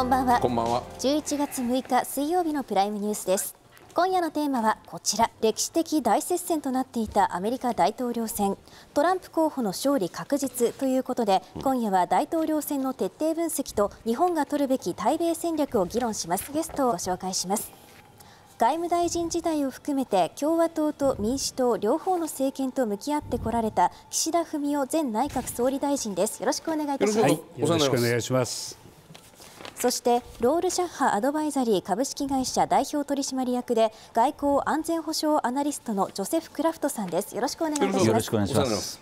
こんばんは。こんばんは。11月6日水曜日のプライムニュースです。今夜のテーマはこちら歴史的大接戦となっていたアメリカ大統領選トランプ候補の勝利確実ということで、うん、今夜は大統領選の徹底分析と日本が取るべき対米戦略を議論しますゲストをご紹介します外務大臣時代を含めて共和党と民主党両方の政権と向き合ってこられた岸田文雄前内閣総理大臣ですよろしくお願いいたします、はい、よろしくお願いしますそしてロールシャッハアドバイザリー株式会社代表取締役で外交安全保障アナリストのジョセフ・クラフトさんですよろしくお願いいします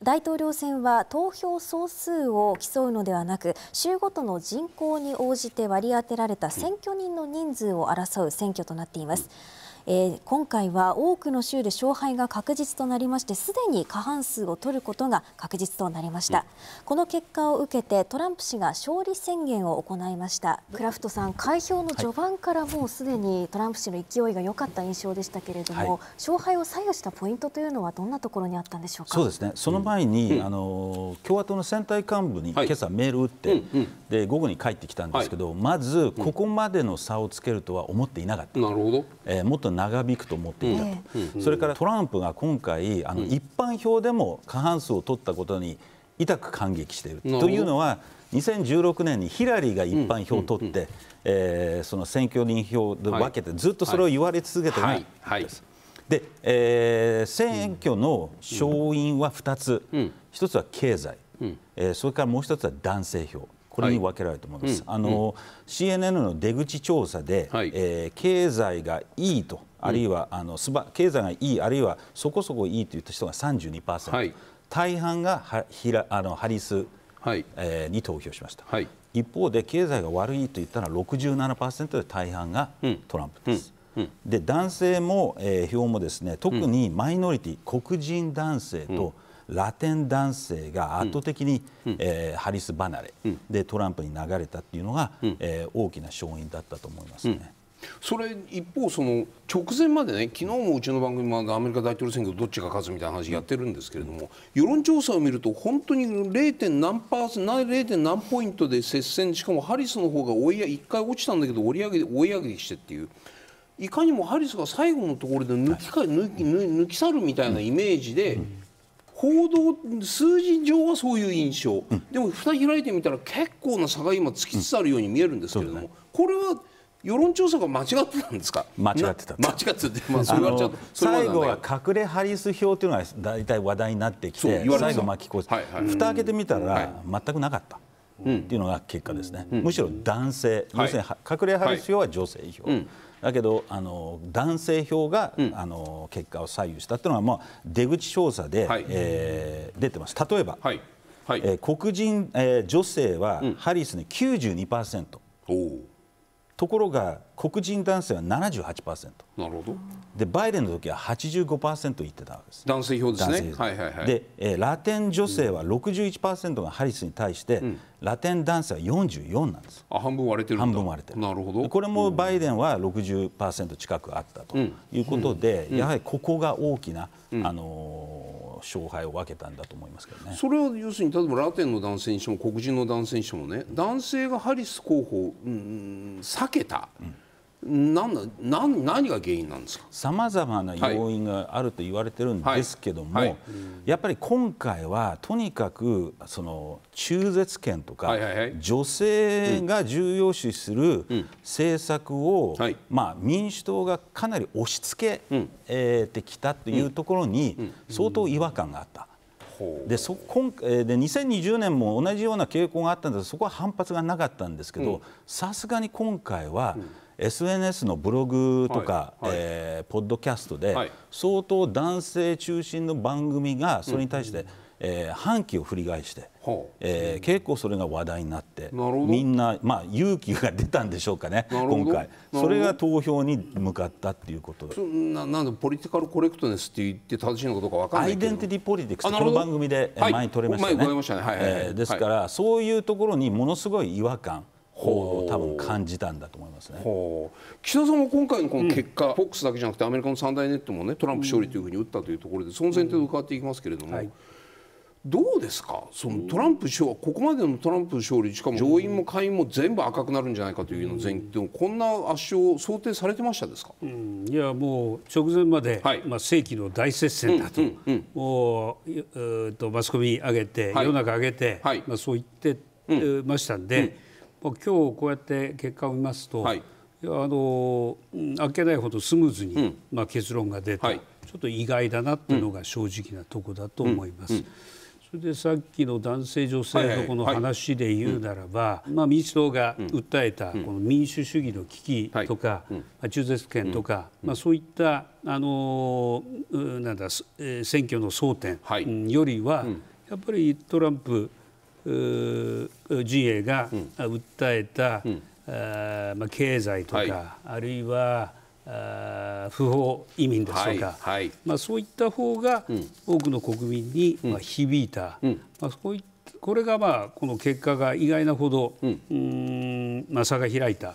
大統領選は投票総数を競うのではなく州ごとの人口に応じて割り当てられた選挙人の人数を争う選挙となっています。うんえー、今回は多くの州で勝敗が確実となりましてすでに過半数を取ることが確実となりました、うん、この結果を受けてトランプ氏が勝利宣言を行いましたクラフトさん開票の序盤からもうすでにトランプ氏の勢いが良かった印象でしたけれども、はい、勝敗を左右したポイントというのはどんなところにあったんでしょうかそうですねその前に、うん、あの共和党の選対幹部に今朝メール打って、はい、で午後に帰ってきたんですけど、はい、まずここまでの差をつけるとは思っていなかった。なるほどえー、もっと長引くと思っていたと、うん、それからトランプが今回あの一般票でも過半数を取ったことに痛く感激しているというのは2016年にヒラリーが一般票を取って、えー、その選挙人票で分けて、ずっとそれを言われ続けてないんです。はいはいで、えー、選挙の勝因は2つ、うん、1つは経済、うん、えー、それからもう1つは男性票、これに分けられると思います、はい、あの、うん、CNN の出口調査で、はい、えー、経済がいいとあるいは、うん、あのすば経済がいいあるいはそこそこいいと言った人が32%、はい、大半がはひらあのハリス、はいえー、に投票しました、はい、一方で経済が悪いと言ったのは67%で大半がトランプです。うんで男性も、えー、票もですね特にマイノリティ、うん、黒人男性とラテン男性が圧倒的に、うん、えー、ハリス離れでトランプに流れたっていうのが、うん、えー、大きな勝因だったと思いますね。それ一方、その直前までね昨日もうちの番組もアメリカ大統領選挙どっちが勝つみたいな話やってるんですけれども世論調査を見ると本当に 0. 何パーセン 0. 何ポイントで接戦しかもハリスの方が追い1回落ちたんだけど追い上げ追い上げしてっていう。いかにもハリスが最後のところで抜きか、抜き抜き去るみたいなイメージで、報道数字上はそういう印象、うん、でも蓋開いてみたら結構な差が今つきつつあるように見えるんですけれども、うんね、これは世論調査が間違ってたんですか間違ってた間違ってた、まあ、そ最後は隠れハリス票というのが大体話題になってきて最後巻き越し、はいはい、蓋開けてみたら全くなかった。っていうのが結果ですね、うん、むしろ男性、要するに隠れハリス票は女性票、うん、だけどあの男性票が、うん、あの結果を左右したっていうのは、まあ、出口調査で、はい、えー、出てます。例えば、はいはい、えー、黒人、えー、女性はハリスに92%。うんおところが黒人男性は78%なるほどでバイデンの時は85%いってたわけです男性票ですね、はいはい、で、えー、ラテン女性は61%がハリスに対して、うん、ラテン男性は44なんですあ半分割れてる半分割れてるなるほどこれもバイデンは60%近くあったということで、うんうん、やはりここが大きな、あのー勝敗を分けたんだと思いますけどねそれは要するに例えばラテンの男性にしても黒人の男性にしてもね男性がハリス候補を、うん、避けた。うん何何が原因なんですかさまざまな要因があると言われてるんですけども、はいはいはい、やっぱり今回はとにかくその中絶権とか、はいはいはい、女性が重要視する政策を、うんうん、まあ、民主党がかなり押し付けてきたというところに相当違和感があった。でそ今で2020年も同じような傾向があったんですがそこは反発がなかったんですけどさすがに今回は、うん SNS のブログとか、はいはい、えー、ポッドキャストで、相当男性中心の番組がそれに対して、うんえー、反旗を振り返して、はえー、結構それが話題になってみんな、まあ、勇気が出たんでしょうかね今回それが投票に向かったっていうことななんでポリティカルコレクトネスって言って正しいのかどうか分かないアイデンティティポリティクスこの番組で前に撮れましたね、前に取れましたね、えですから、はい、そういうところにものすごい違和感方を多分感じたんだと思いますね岸田さんは今回のこの結果、うん、フォックスだけじゃなくてアメリカの三大ネットもねトランプ勝利というふうに打ったというところでその前提で伺っていきますけれども、うんはい、どうですかそのトランプ勝ここまでのトランプ勝利しかも上院も下院も全部赤くなるんじゃないかというの前提もこんな圧勝を想定されてましたですか、うん、いやもう直前まで、はい、まあ、世紀の大接戦だと、うんうん、もううとマスコミ上げて、はい、世の中上げて、まあ、そう言って、ましたんで。今日こうやって結果を見ますと、はい、あのあっけないほどスムーズに、うん、まあ、結論が出て、はい、ちょっと意外だなっていうのが正直なとこだと思います。うんうんそれでさっきの男性女性のこの話で言うならば、まあ、民主党が訴えたこの民主主義の危機とか、中絶権とか、まあ、そういったあのなんだ選挙の争点よりは、やっぱりトランプ陣営が訴えた、うん、あまあ、経済とか、はい、あるいはあ不法移民ですとか、はいはい、まあ、そういった方が多くの国民に、まあ、響いた、うんまあ、こういこれが、まあ、この結果が意外なほど、うんまあ、差が開いた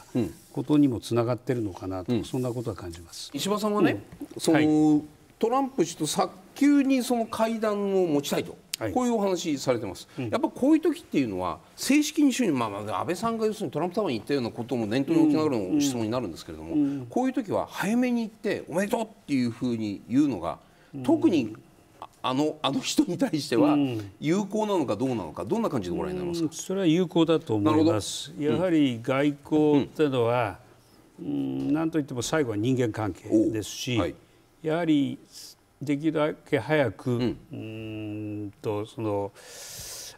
ことにもつながっているのかなと、そんなことは感じます石破さんはね、そのトランプ氏と早急にその会談を持ちたいと。こういうお話されてます、やっぱこういう時っていうのは正式に主任、まあ、まあ安倍さんが要するにトランプタワーに行ったようなことも念頭に置きながらの質問になるんですけれども、こういう時は早めに行っておめでとうっていうふうに言うのが特にあのあの人に対しては有効なのかどうなのか、どんな感じでご覧になりますか、うん、それは有効だと思います。やはり外交というのは、うん、うん、なんといっても最後は人間関係ですし、はい、やはりできるだけ早く、うん、うんとその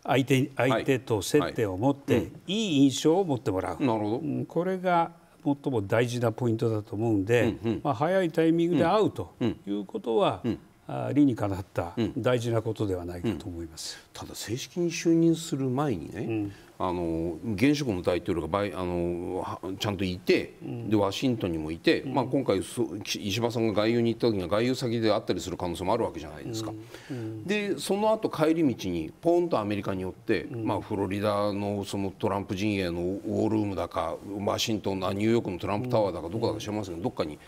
相手相手と接点を持って、はいはい、いい印象を持ってもらう。なるほどこれが最も大事なポイントだと思うんで、うんうん、まあ、早いタイミングで会うということは、うんうん、理にかなった大事なことではないかと思います、ただ正式に就任する前にね、あの現職の大統領がバイあのちゃんといて、でワシントンにもいて、うん、まあ、今回石破さんが外遊に行った時には外遊先であったりする可能性もあるわけじゃないですか、うんうん、でその後帰り道にポンとアメリカによって、まあ、フロリダのそのトランプ陣営のウォールームだかワシントンのニューヨークのトランプタワーだかどこだか知りませんけどどっかに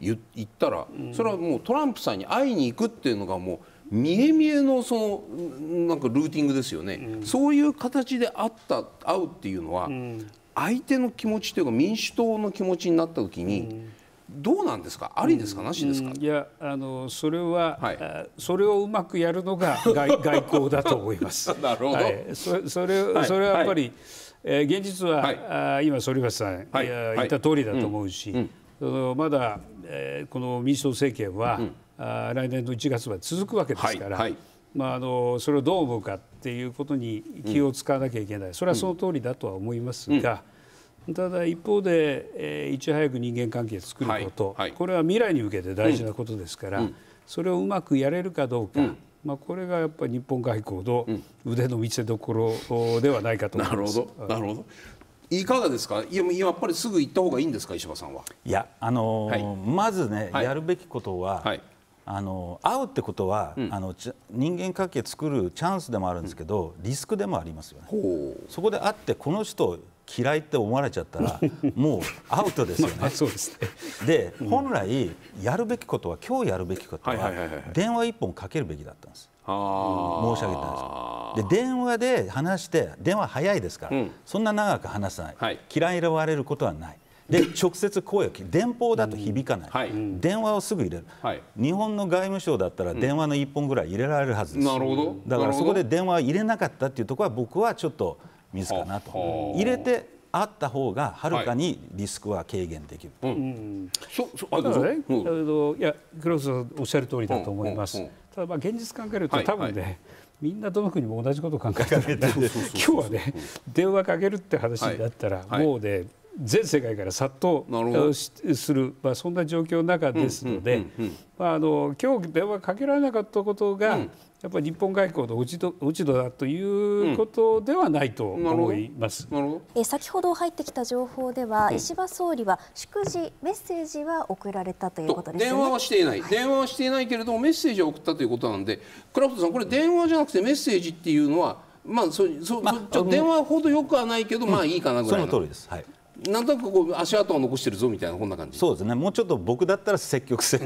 行ったらそれはもうトランプさんに会いに行くっていうのがもう見え見えのそのなんかルーティングですよね、うん、そういう形で会った会うっていうのは、うん、相手の気持ちというか民主党の気持ちになった時に、どうなんですか、ありですか、なしですか、うん、いやあの、それは、はい、それをうまくやるのが外 外交だと思います。なるほど、はい、そそれ、それはやっぱり、はい、えー、現実は、はい、あ今、反町さん、はい、や言った通りだと思うし、うんうん、まだ、えー、この民主党政権は、うんあ来年の1月まで続くわけですから、はいはい、まあ、あのそれをどう思うかっていうことに気を使わなきゃいけない、うん、それはその通りだとは思いますが、うん、ただ一方で、えー、いち早く人間関係を作ること、はい、これは未来に向けて大事なことですから、うん、それをうまくやれるかどうか。まあ、これがやっぱり日本外交の腕の見せ所ではないかと思います。なるほどいかがですかいや、やっぱりすぐ行った方がいいんですか、石破さんは。いや、あのーはい、まずね、はい、やるべきことは、はい、あの会うってことは、うん、あの人間関係作るチャンスでもあるんですけど、うん、リスクでもありますよね。そこで会ってこの人嫌いって思われちゃったら もうアウトですよね。まあ、そうですね で、うん、本来やるべきことは今日やるべきことは,、電話一本かけるべきだったんです。申し上げたんですで電話で話して電話早いですから、そんな長く話さない、はい、嫌いわれることはないで直接声を聞く電報だと響かない、はい、電話をすぐ入れる、はい、日本の外務省だったら電話の1本ぐらい入れられるはずです、なるほどだからそこで電話を入れなかったっていうところは僕はちょっとミスかなと入れてあった方がはるかにリスクは軽減できる。はい、うん、そそあだね、うん、あのいや黒田さんおっしゃる通りだと思います。うんうん、ただまあ現実考えると、多分ね、はいはい、みんなどの国も同じことを考えてるんで今日はね電話かけるって話になったら、もうね全世界から殺到する、まあ、そんな状況の中ですので今日電話かけられなかったことが、うん、やっぱり日本外交の落ち度ちだということではないと思います、うん、え先ほど入ってきた情報では、うん、石破総理は祝辞メッセージは送られたということです、ね、電話はしていない、はい、電話はしていないけれどもメッセージは送ったということなんでクラフトさんこれ電話じゃなくてメッセージっていうのはまあそそ、ちょ電話ほどよくはないけど、まあいいかなぐらいその通りですはいなんとなくこう足跡を残してるぞみたいなこんな感じそうですねもうちょっと僕だったら積極性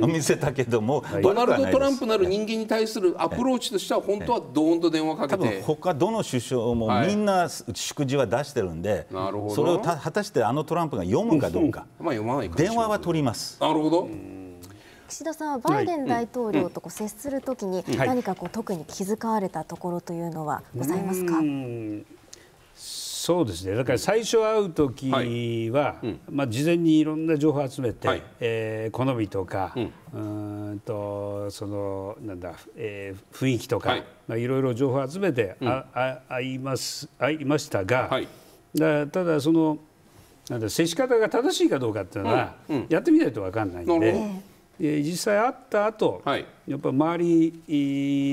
を見せたけども、ドナルド・トランプなる人間に対するアプローチとしては本当はどーんと電話かけて、多分他どの首相もみんな祝辞は出してるんで、はい、それを果たしてあのトランプが読むかどうか、まあ、読まない電話は取ります。なるほど、岸田さんはバイデン大統領とこう接するときに何かこう特に気遣われたところというのはございますか、はいそうですねだから最初会う時は、はうん、まあ、事前にいろんな情報を集めて、はい、えー、好みとか、うん、うんとそのなんだ、えー、雰囲気とか、はい、まあ、いろいろ情報を集めて、うん、ああ会います会いましたが、はい、だただそのなんだ接し方が正しいかどうかっていうのは、うん、やってみないと分かんないんで。実際会った後、はい、やっぱ周り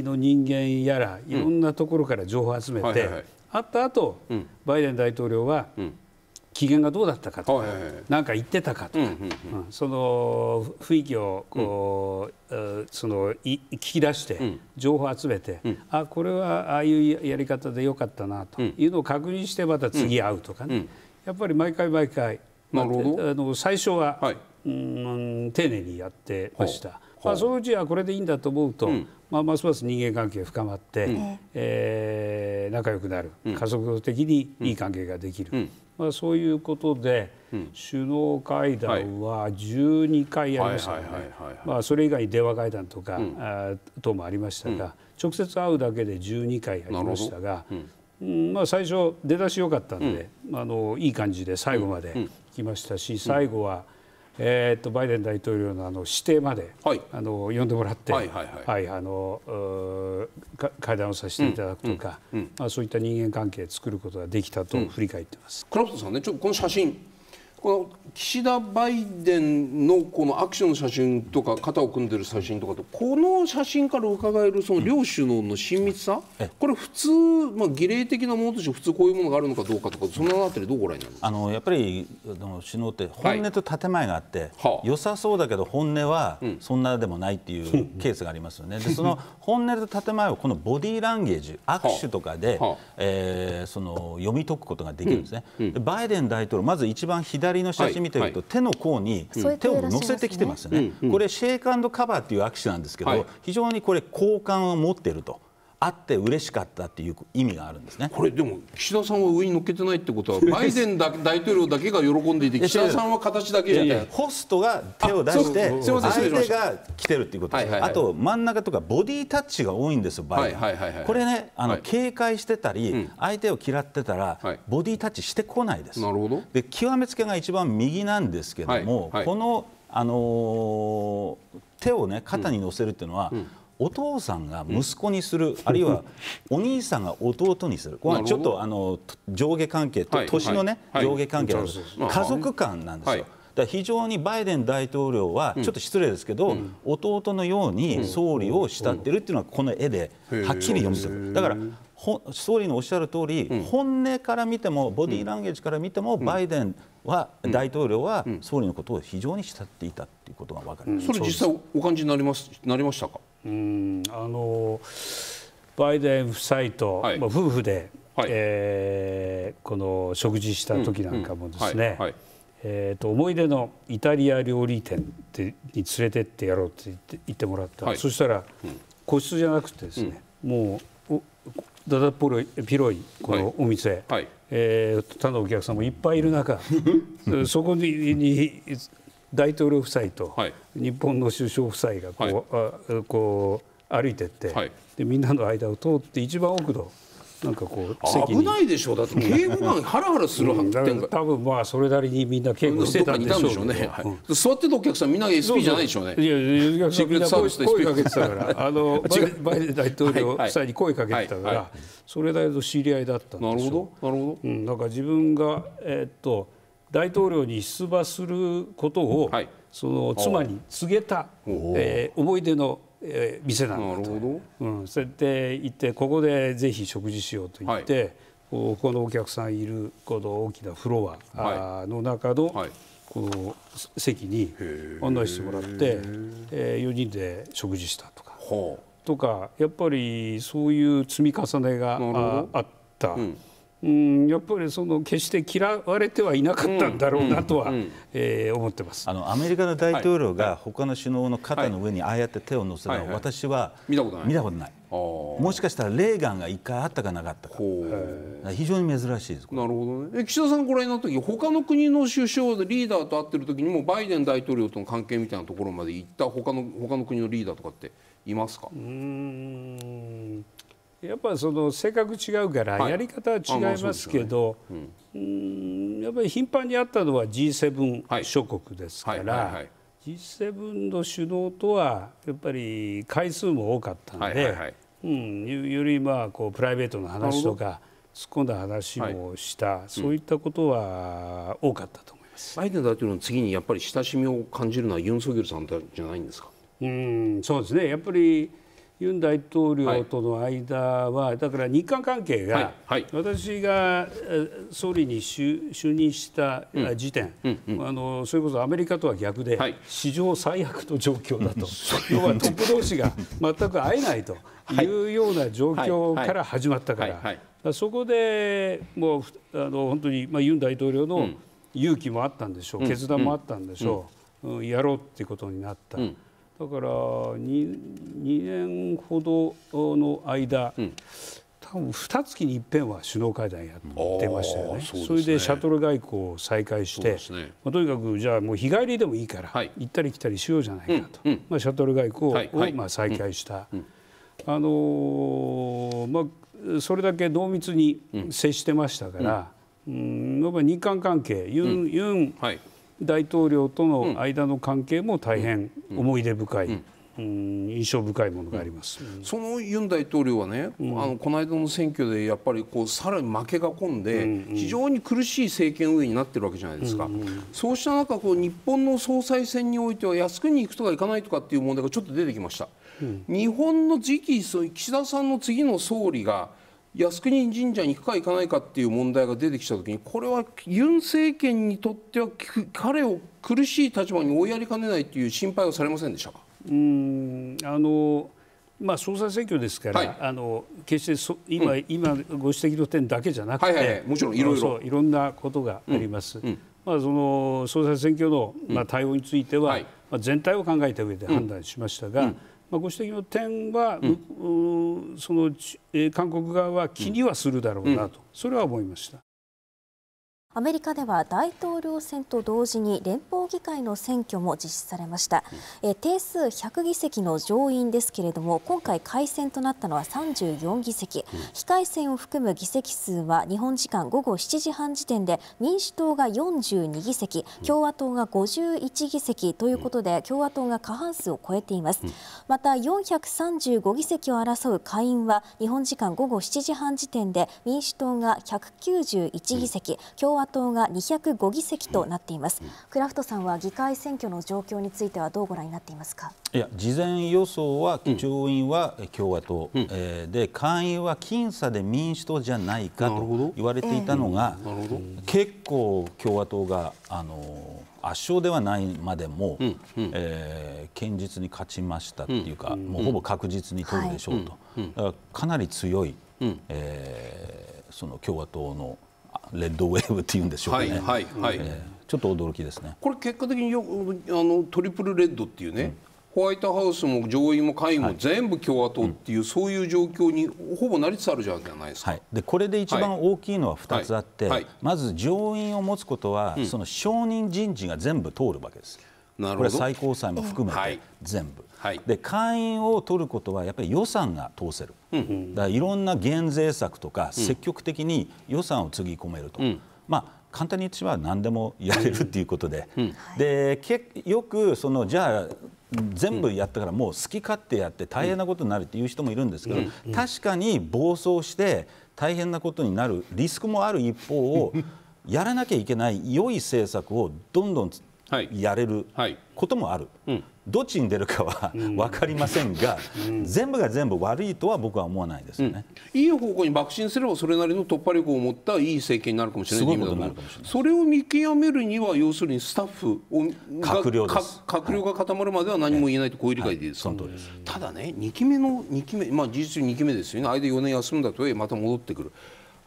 の人間やらいろんなところから情報を集めて、あった後、うん、バイデン大統領は、機嫌がどうだったかとか、何、か言ってたかとか、その雰囲気をこう、そのい聞き出して、情報を集めて、あこれはああいうやり方でよかったなというのを確認してまた次会うとかね、やっぱり毎回毎回、まあ、あの最初は、うん、丁寧にやってました。まあ、そのうちはこれでいいんだと思うと、まあ、ますます人間関係深まって、うん、えー、仲良くなる、加速的にいい関係ができる、うん、まあ、そういうことで、うん、首脳会談は12回やりましたあそれ以外に電話会談とか、うん、あ等もありましたが、直接会うだけで12回やりましたが。まあ、最初出だし良かったんで、あのいい感じで最後まで来ましたし、最後は、えー、とバイデン大統領のあの指定まで、はい、あの呼んでもらって、はいはいはいはい、あの会談をさせていただくとか、うんうん、まあ、そういった人間関係作ることができたと振り返ってます。倉本さんねちょこの写真この岸田バイデンのこの握手の写真とか肩を組んでる写真とかとこの写真から伺えるその両首脳の親密さ、うん、これ普通、まあ、儀礼的なものとして普通こういうものがあるのかどうかとかそのあたりどうご覧になるあのやっぱりあの首脳って本音と建前があって、はい、良さそうだけど本音はそんなでもないっていうケースがありますよね。うん、でその本音と建前をこのボディーランゲージ 握手とかで、はあはあ、えー、その読み解くことができるんですね。うん、バイデン大統領まず一番左左の写真見てると、手の甲に手を乗せてきてますね、これシェイクカバーっていう握手なんですけど、非常にこれ好感を持っていると。あって嬉しかったっていう意味があるんですねこれでも岸田さんは上に乗っけてないってことは バイデン大統領だけが喜んでいて岸田さんは形だけホストが手を出して相手が来てるっていうことあと真ん中とかボディタッチが多いんですよバイデンこれねあの警戒してたり相手を嫌ってたらボディタッチしてこないですなるほどで極めつけが一番右なんですけどもこのあのー手をね肩に乗せるっていうのは、うんうん、お父さんが息子にする、うん、あるいは お兄さんが弟にする、これはちょっとあの上下関係、はい、年のね、はい、上下関係なんです、はい、家族間なんですよ。だ非常にバイデン大統領は、ちょっと失礼ですけど、うん、弟のように総理を慕ってるっていうのは、この絵ではっきり読むんでだから総理のおっしゃる通り、うん、本音から見ても、ボディーランゲージから見ても、バイデンは、うん、大統領は総理のことを非常に慕っていたということが分かります、それ、実際、お感じになりますなりましたかうんあのバイデン夫妻と、はい、まあ、夫婦で、はい、えー、この食事した時なんかもですね、えと、思い出のイタリア料理店に連れてってやろうって言って言ってもらった、はい、そしたら、うん、個室じゃなくてですね、うん、もうだだっぽ広いこのお店、はいはい、えー、他のお客さんもいっぱいいる中 そこにに大統領夫妻と日本の首相夫妻がこうはい、こう歩いてって、はい、でみんなの間を通って一番奥のなんかこう危ないでしょうだって警護官ハラハラする発展うん、多分まあそれなりにみんな警護してたんでしょうね、座ってたお客さんみんな SP じゃないでしょうねいやお客さんみんな声声かけてたから あのバイデン大統領夫妻に声かけてたから、それなりの知り合いだったんでしょうなるほどなるほど、うん、なんか自分がえー、っと大統領に出馬することを、はい、その妻に告げた、えー、思い出の、えー、店なんだとうん、そうやって行ってここでぜひ食事しようと言って、はい、このお客さんいるこの大きなフロア、はい、の中の、はいこの席に案内してもらって、えー、4人で食事したとか、とかやっぱりそういう積み重ねがあった、うん、うん、やっぱりその決して嫌われてはいなかったんだろうなとは、うんうん、えー、思ってますあのアメリカの大統領が他の首脳の肩の上にああやって手を乗せるのは私は見たことない見たことないもしかしたらレーガンが1回あったかなかったか非常に珍しいですなるほどね岸田さんご覧になった時他の国の首相リーダーと会ってる時にもバイデン大統領との関係みたいなところまで行った他の他の国のリーダーとかっていますかうんやっぱその性格違うからやり方は違いますけど、やっぱり頻繁にあったのは G7 諸国ですから、G7 の首脳とはやっぱり回数も多かったんで、うん、よりまあこうプライベートの話とか突っ込んだ話もした、そういったことは多かったと思います。バイデン大統領の次にやっぱり親しみを感じるのはユン・ソギョルさんじゃないんですか。うん、そうですね。やっぱりユン大統領との間は、だから日韓関係が、私が総理に就任した時点、あのそれこそアメリカとは逆で、史上最悪の状況だと、要はトップ同士が全く会えないというような状況から始まったから、そこでもうあの本当に、まあ、ユン大統領の勇気もあったんでしょう、決断もあったんでしょう、やろうっていうことになった。だから 2, 2年ほどの間、うん、多分二月にいっぺんは首脳会談やってましたよね、そねそれでシャトル外交を再開して、ね、まあ、とにかくじゃあもう日帰りでもいいから、はい、行ったり来たりしようじゃないかと、うんうん、まあ、シャトル外交をまあ再開した。あのー、まあ、それだけ濃密に接してましたから、うん、うん、やっぱ日韓関係ユン,、ユン大統領との間の関係も大変思い出深い。印象深いものがあります、うん、そのユン大統領はね、うん、あのこの間の選挙でやっぱりこうさらに負けが込んで、うんうん、非常に苦しい政権運営になってるわけじゃないですか、うんうん、そうした中こう日本の総裁選においては靖国に行くとか行かないとかっていう問題がちょっと出てきました、うん、日本の次期岸田さんの次の総理が靖国神社に行くか行かないかっていう問題が出てきたときにこれはユン政権にとっては彼を苦しい立場に追いやりかねないという心配はされませんでしたかうんあのまあ、総裁選挙ですから、はい、あの決してそ今うん、今ご指摘の点だけじゃなくて、はいはい、もちろんいろいろいろんなことがあります、うんうん、まあ、その総裁選挙の、まあ、対応については、はい、まあ、全体を考えた上で判断しましたが、まあ、ご指摘の点は、うん、その、え韓国側は気にはするだろうなと、うん、それは思いました。アメリカでは大統領選と同時に連邦議会の選挙も実施されました、え定数100議席の上院ですけれども今回改選となったのは34議席、非改選を含む議席数は日本時間午後7時半時点で民主党が42議席共和党が51議席ということで共和党が過半数を超えていますまた435議席を争う下院は日本時間午後7時半時点で民主党が191議席共和和党が205議席となっています、クラフトさんは議会選挙の状況についてはどうご覧になっていますかいや事前予想は上院は共和党、うん、えー、で下院は僅差で民主党じゃないかと言われていたのが、えー、結構共和党があの圧勝ではないまでも、うん、えー、堅実に勝ちましたっていうか、うん、もうほぼ確実に取るでしょうと、はい、かかなり強い、えー、その共和党のレッドウェーブっていうんでしょうかね、はいはいえー、ちょっと驚きですねこれ結果的によあのトリプルレッドっていうね、ホワイトハウスも上院も下院も全部共和党っていう、そういう状況にほぼなりつつあるじゃないですか、はい、でこれで一番大きいのは2つあって、はいはい、まず上院を持つことは、うん、その承認人事が全部通るわけです。これ最高裁も含めて全部、はい、で会員を取ることはやっぱり予算が通せる、うんだからいろんな減税策とか積極的に予算をつぎ込めると、うん、まあ簡単に言ってしまえば何でもやれるっていうことで、うん、でけよくそのじゃあ全部やったからもう好き勝手やって大変なことになるっていう人もいるんですけど、うん、確かに暴走して大変なことになるリスクもある一方を やらなきゃいけない良い政策をどんどんやれることもある、はいはいうん、どっちに出るかは分かりませんが、うん、全部が全部悪いとは僕は思わないですよね、うん、いい方向に爆心すればそれなりの突破力を持ったいい政権になるかもしれないないそれを見極めるには要するにスタッフを閣僚閣僚が固まるまでは何も言えないとこういう理解でいいですか、はい、ただね2期目の2期目まあ事実2期目ですよね間4年休んだとえまた戻ってくる。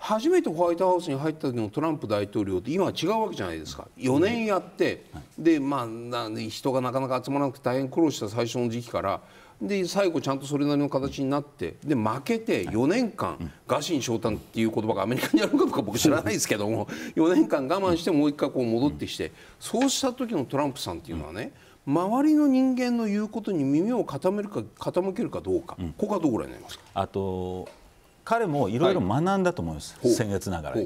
初めてホワイトハウスに入った時のトランプ大統領って今は違うわけじゃないですか4年やって、でまあ、人がなかなか集まらなくて大変苦労した最初の時期からで最後ちゃんとそれなりの形になってで負けて4年間ガシン昇誕っていう言葉がアメリカにあるのかどうか僕知らないですけども4年間我慢してもう一回こう戻ってきてそうした時のトランプさんっていうのはね周りの人間の言うことに耳を傾けるか傾けるかどうか、ここはどうご覧になりますかあと彼もいろいろ学んだと思います、はい、先月ながら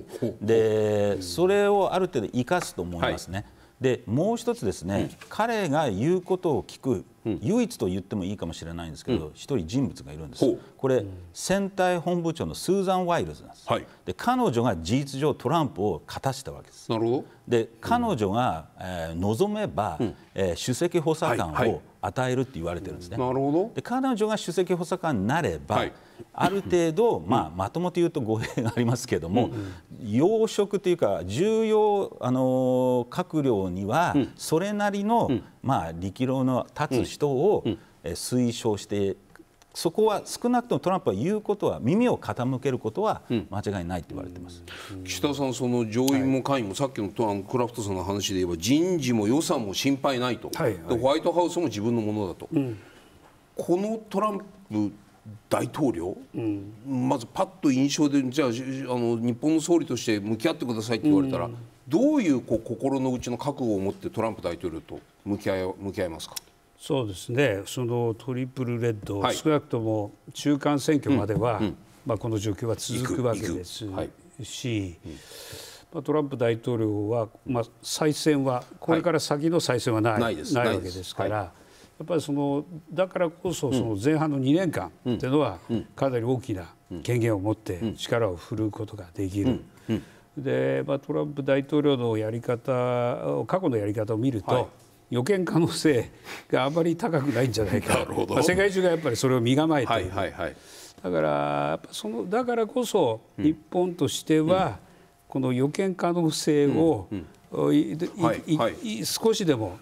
でそれをある程度生かすと思いますね、はい、でもう一つですね、うん、彼が言うことを聞く唯一と言ってもいいかもしれないんですけど一、人人物がいるんですこれ選対本部長のスーザン・ワイルズなんです、で彼女が事実上トランプを勝たしたわけですなるほどで彼女が、えー、望めば、うえ首席補佐官を与えるって言われてるんですね、なるほどで彼女が首席補佐官になれば、ある程度、まあ、まともと言うと語弊がありますけれども、要職というか重要あの閣僚にはそれなりの、うんまあ、力量の立つ人を、うんうん、推奨してそこは少なくともトランプは言うことは耳を傾けることは間違いないと言われてます、うん、岸田さん、その上院も下院も、さっきのトランクラフトさんの話で言えば人事も予算も心配ないと、はいはい、ホワイトハウスも自分のものだと、うん、このトランプ大統領、うん、まずパッと印象でじゃああの日本の総理として向き合ってくださいって言われたら、どういうこう心の内の覚悟を持ってトランプ大統領と向き合い向き合いますかそうですねそのトリプルレッド、はい、少なくとも中間選挙までは、うんうん、まあ、この状況は続くわけですし、まあ、トランプ大統領は、まあ、再選はこれから先の再選はないはい、ないないわけですから。やっぱりそのだからこそその前半の2年間というのはかなり大きな権限を持って力を振るうことができる。でまあ、トランプ大統領のやり方過去のやり方を見ると、はい予見可能性があまり高くないんじゃないかまあ、世界中がやっぱりそれを身構えている、はいはい、だからそのだからこそ日本としては、うん、この予見可能性を、うんうん、少しでも、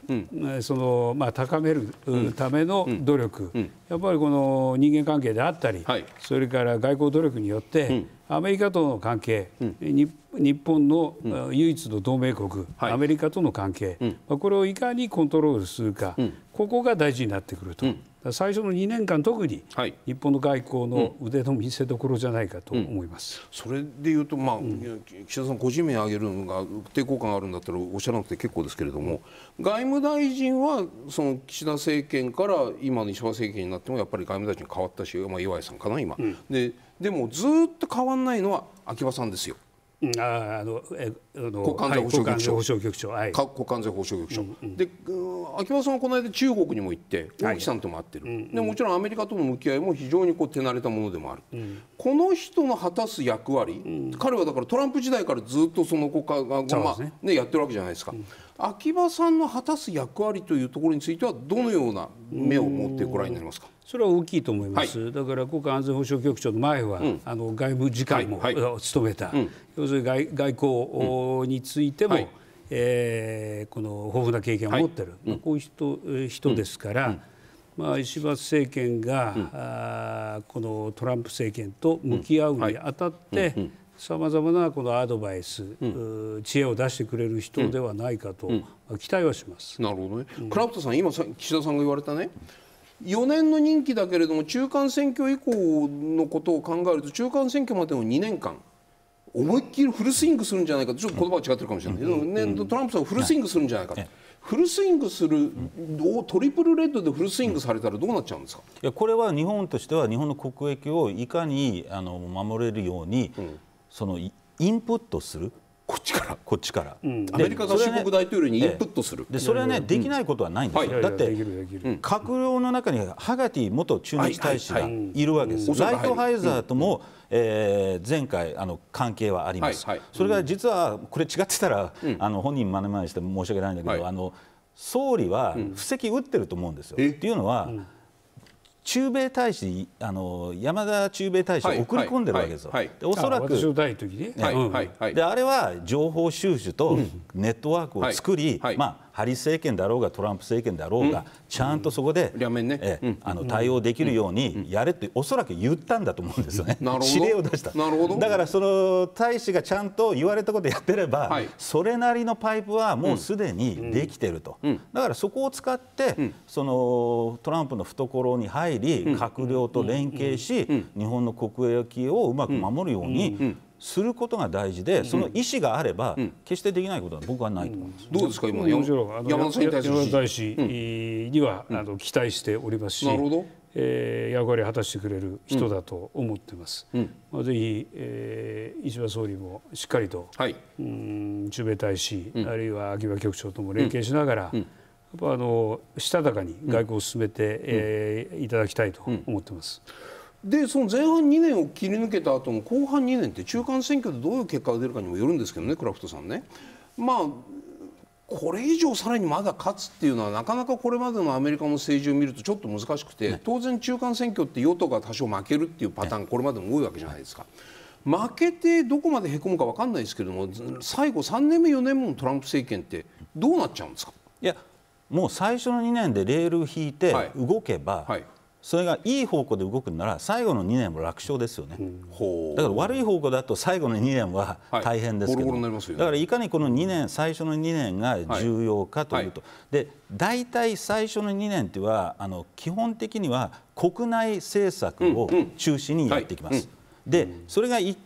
そのまあ、高めるための努力、やっぱりこの人間関係であったり、はい、それから外交努力によって、アメリカとの関係、うん、日本の、唯一の同盟国、アメリカとの関係、まあ、これをいかにコントロールするか、ここが大事になってくると、最初の2年間特に、日本の外交の腕の見せ所じゃないかと思います、それでいうと、まあ岸田さん個人名挙げるのが抵抗感があるんだったらおっしゃらなくて結構ですけれども外務大臣はその岸田政権から今の石破政権になってもやっぱり外務大臣変わったし、まあ、岩井さんかな今。ででもずっと変わんないのは秋葉さんですよ。ああのえあの国関税保障局長、はい、国関税保障局長、うんうん、で秋葉さんはこの間中国にも行って大木さんとも会ってる、はい、でもちろんアメリカとの向き合いも非常にこう手慣れたものでもある、うん、この人の果たす役割、うん、彼はだからトランプ時代からずっとその国家が、まあね、ね、やってるわけじゃないですか、うん、秋葉さんの果たす役割というところについてはどのような目を持ってご覧になりますかそれは大きいと思います、はい、だから国家安全保障局長の前は、うん、あの外務次官も、はいはい、務めた、うん、要するに外交についても、うん、えー、この豊富な経験を持ってる、はい、まあ、こういう人人ですから。まあ、石破政権が、うん、あこのトランプ政権と向き合うにあたって、うんうんうんさまざまなこのアドバイス、うん、知恵を出してくれる人ではないかと、期待はします。なるほどね、クラ倉トさん今岸田さんが言われたね4年の任期だけれども中間選挙以降のことを考えると中間選挙までの2年間思いっきりフルスイングするんじゃないかとちょっと言葉は違ってるかもしれないけど、ね、トランプさんフルスイングするんじゃないかと。フルスイングするをトリプルレッドでフルスイングされたらどうなっちゃうんですかいやこれは日本としては日本の国益をいかにあの守れるように、うん、そのインプットするこっちからこっちから、うん、アメリカ合衆国大統領にインプットするでそれはね、できないことはないんですよ、だって閣僚の中にハガティ元駐日大使がいるわけです、ライトハイザーとも、えー、前回あの関係はあります、それが実はこれ違ってたら、あの本人まねまねして申し訳ないんだけど、あの総理は布石打ってると思うんですよ、っていうのは、駐米大使あの山田駐米大使を送り込んでるわけですよ。はいはいはい、おそらくあ,、であれは情報収集とネットワークを作り、まあハリス政権だろうがトランプ政権だろうが、ちゃんとそこで、えあの対応できるようにやれって、おそらく言ったんだと思うんですよね、指令を出した。だからその大使がちゃんと言われたことやってれば、それなりのパイプはもうすでにできてると、だからそこを使って、そのトランプの懐に入り、閣僚と連携し、日本の国益をうまく守るように、することが大事でその意思があれば、決してできないことは僕はないと思います、うんうん、どうですか今山本大使には、あの期待しておりますしなるほど、えー、役割を果たしてくれる人だと思ってます、まあ、ぜひ、えー、石破総理もしっかりと、はい、うん中米大使、あるいは秋葉局長とも連携しながら、やっぱあのしたたかに外交を進めて、うん、えー、いただきたいと思ってます。うんでその前半2年を切り抜けた後も後半2年って中間選挙でどういう結果が出るかにもよるんですけどねクラフトさんね。まあこれ以上さらにまだ勝つっていうのはなかなかこれまでのアメリカの政治を見るとちょっと難しくて、当然中間選挙って与党が多少負けるっていうパターン、これまでも多いわけじゃないですか。負けてどこまでへこむか分かんないですけども最後3年目4年目のトランプ政権ってどうなっちゃうんですかいやもう最初の2年でレール引いて動けば、はいはいそれがいい方向で動くなら最後の2年も楽勝ですよね、だから悪い方向だと最後の2年は大変ですけど、はいだからいかにこの2年最初の2年が重要かというと、はい、で大体最初の2年ってはあの基本的には国内政策を中心にやってきます。でそれがい、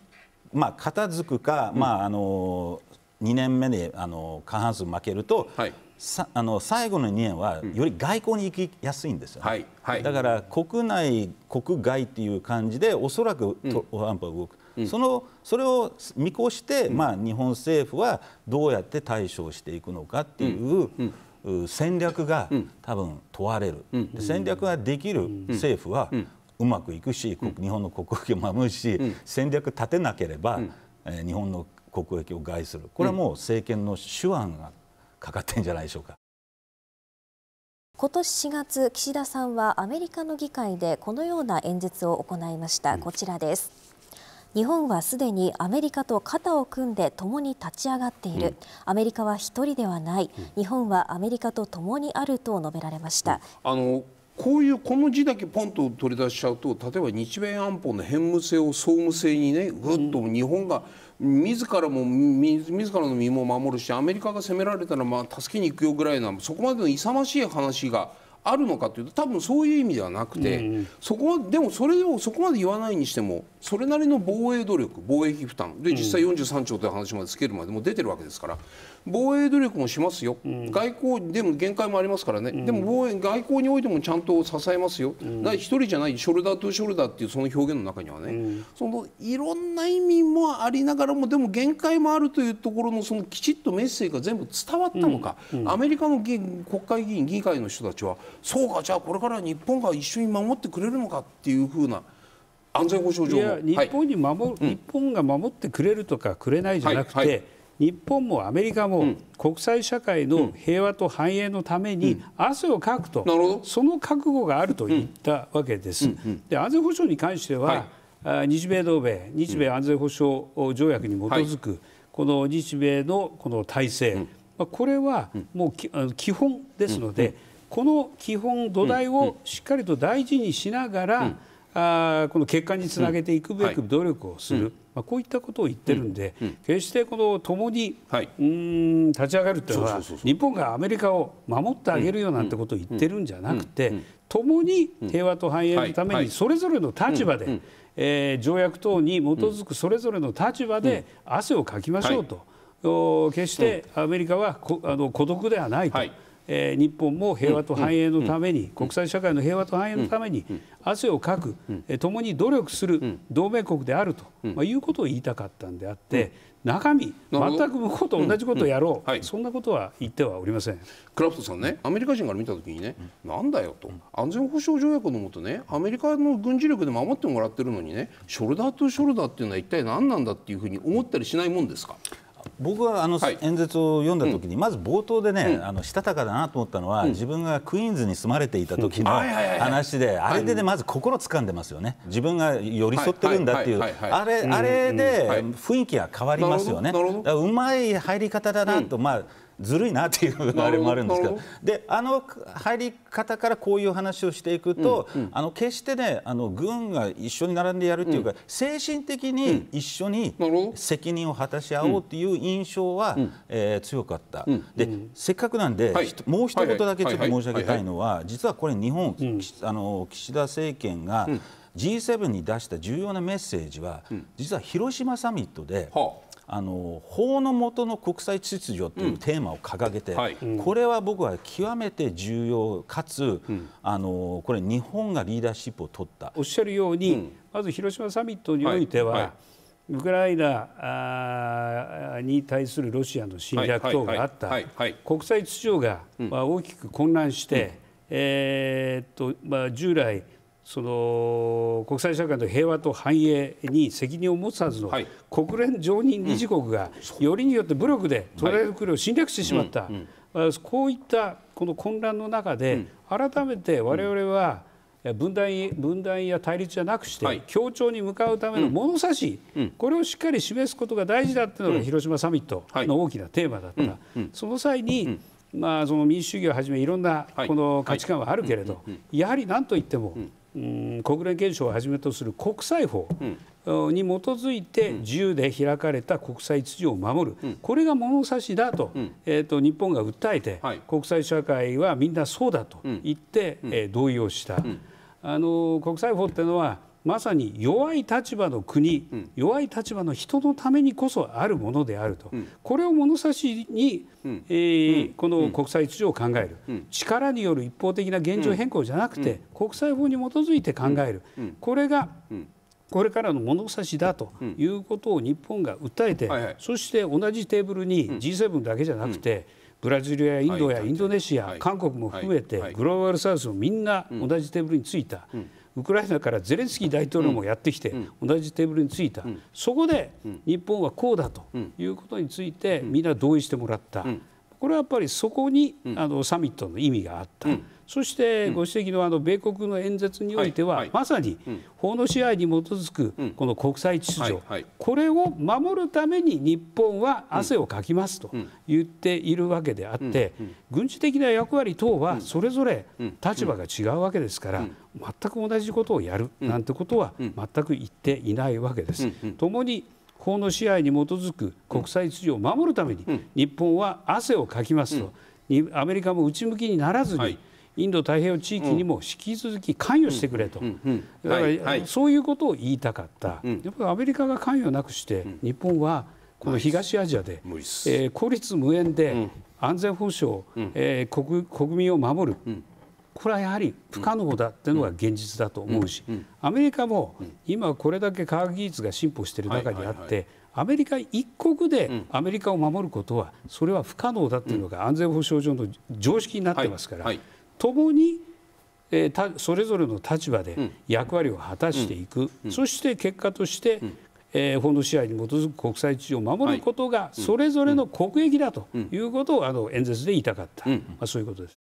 まあ、片付くか、まああの2年目であの過半数負けると、はい、さあの最後の2年はより外交に行きやすいんですよ、ね、はいはい、だから国内、国外っていう感じでおそらくトランプは動く、うん、そのそれを見越して、うん、まあ、日本政府はどうやって対処していくのかっていう、うん、戦略が多分問われる、戦略ができる政府はうまくいくし、日本の国益を守るし、戦略立てなければ、えー、日本の国益を害するこれはもう政権の手腕がかかってんじゃないでしょうか。今年4月、岸田さんはアメリカの議会でこのような演説を行いました。こちらです。日本はすでにアメリカと肩を組んで共に立ち上がっている、うん、アメリカは一人ではない、うん、日本はアメリカと共にあると述べられました。あのこういうこの字だけポンと取り出しちゃうと例えば日米安保の偏無性を総務性にねぐっと日本が自らも自らの身も守るしアメリカが攻められたらまあ助けに行くよぐらいなそこまでの勇ましい話があるのかというと多分そういう意味ではなくて、うん、そこはでもそれでもそこまで言わないにしてもそれなりの防衛努力防衛費負担で実際43兆という話までつけるまでも出てるわけですから防衛努力もしますよ、うん、外交でも限界もありますからね、うん、でも防衛外交においてもちゃんと支えますよ、うん、一人じゃないショルダーとショルダーっていうその表現の中にはね、うん、そのいろんな意味もありながらもでも限界もあるというところのそのきちっとメッセージが全部伝わったのか、アメリカの議国会議員議会の人たちはそうかじゃあこれから日本が一緒に守ってくれるのかっていうふうな。安全保障上日本に守、はい、日本が守ってくれるとかくれないじゃなくて、はいはい日本もアメリカも国際社会の平和と繁栄のために汗をかくと、その覚悟があると言ったわけです。で安全保障に関しては、はい、日米同盟日米安全保障条約に基づく、この日米のこの体制、うん、これはもう基本ですので、この基本土台をしっかりと大事にしながら、あこの結果につなげていくべく努力をする、うんはい、まあ、こういったことを言ってるんで、うんうん、決してこの共に、はい、うん立ち上がるというのは日本がアメリカを守ってあげるよなんてことを言ってるんじゃなくて、共に平和と繁栄のためにそれぞれの立場で、はい、えー、条約等に基づくそれぞれの立場で汗をかきましょうと、決してアメリカはあの孤独ではないと。え日本も平和と繁栄のために、国際社会の平和と繁栄のために、汗をかく、えー、共に努力する同盟国であると、まあ、いうことを言いたかったんであって、中身、全く向こうと同じことをやろう、そんなことは言ってはおりませんクラフトさんね、アメリカ人から見た時にね、なんだよと、安全保障条約のもとね、アメリカの軍事力で守ってもらってるのにね、ショルダーとショルダーっていうのは一体何なんだっていうふうに思ったりしないもんですか。僕はあの演説を読んだときに、まず冒頭でね、あのしたたかだなと思ったのは、自分がクイーンズに住まれていた時の話で、あれでね、まず心掴んでますよね自分が寄り添ってるんだっていう、あれあれで雰囲気が変わりますよね。うまい入り方だなと、まあずるいなっていうあれもあるんですけどであの入り方からこういう話をしていくと、うんうん、あの決してねあの軍が一緒に並んでやるっていうか、うん、精神的に一緒に責任を果たし合おうっていう印象は、うん、えー、強かった、うん、でせっかくなんで、はい、もう一言だけちょっと申し上げたいのは実はこれ日本、あの岸田政権が G7 に出した重要なメッセージは、実は広島サミットで、はああの法の下の国際秩序というテーマを掲げて、うんはい、これは僕は極めて重要かつ、うん、あのこれ日本がリーダーシップを取ったおっしゃるように、うん、まず広島サミットにおいては、はいはい、ウクライナに対するロシアの侵略等があった国際秩序が、まあ、大きく混乱して、えー、っとまあ、従来その国際社会の平和と繁栄に責任を持つはずの、国連常任理事国が、よりによって武力でらライ国を侵略してしまった、はいうん、こういったこの混乱の中で、改めて我々は分断分断や対立じゃなくして、協調に向かうための物差し、これをしっかり示すことが大事だというのが広島サミットの大きなテーマだった、その際に、まあ、その民主主義をはじめいろんなこの価値観はあるけれど、やはり何といっても、国連憲章をはじめとする国際法に基づいて自由で開かれた国際秩序を守る、うん、これが物差しだとうん、えーと、日本が訴えて、はい、国際社会はみんなそうだと言って、うん、えー、同意をした。あの国際法っていうのはまさに弱い立場の国、うん、弱い立場の人のためにこそあるものであると、うん、これを物差しに、うん、えー、この国際秩序を考える、力による一方的な現状変更じゃなくて、国際法に基づいて考える、これが、これからの物差しだということを日本が訴えて、はいはい、そして同じテーブルに G7 だけじゃなくて、ブラジルやインドやインドネシア、韓国も含めて、グローバルサウスもみんな同じテーブルについた。うんウクライナからゼレンスキー大統領もやってきて、同じテーブルについた、そこで日本はこうだということについて、みんな同意してもらった、これはやっぱりそこに、あのサミットの意味があった。そしてご指摘のあの米国の演説においては、まさに法の支配に基づくこの国際秩序、これを守るために日本は汗をかきますと言っているわけであって、軍事的な役割等はそれぞれ立場が違うわけですから、全く同じことをやるなんてことは全く言っていないわけです。共に法の支配に基づく国際秩序を守るために日本は汗をかきますと、アメリカも内向きにならずに、インド太平洋地域にも引き続き関与してくれと、だからそういうことを言いたかった、やっぱりアメリカが関与なくして日本はこの東アジアで、え孤立無援で安全保障、え国国民を守る、これはやはり不可能だっていうのが現実だと思うし、アメリカも今これだけ科学技術が進歩している中にあって、アメリカ一国でアメリカを守ることはそれは不可能だというのが安全保障上の常識になってますから、共にえたそれぞれの立場で役割を果たしていく、そして結果として、えー、法の支配に基づく国際秩序を守ることがそれぞれの国益だということをあの演説で言いたかった、まあ、そういうことです。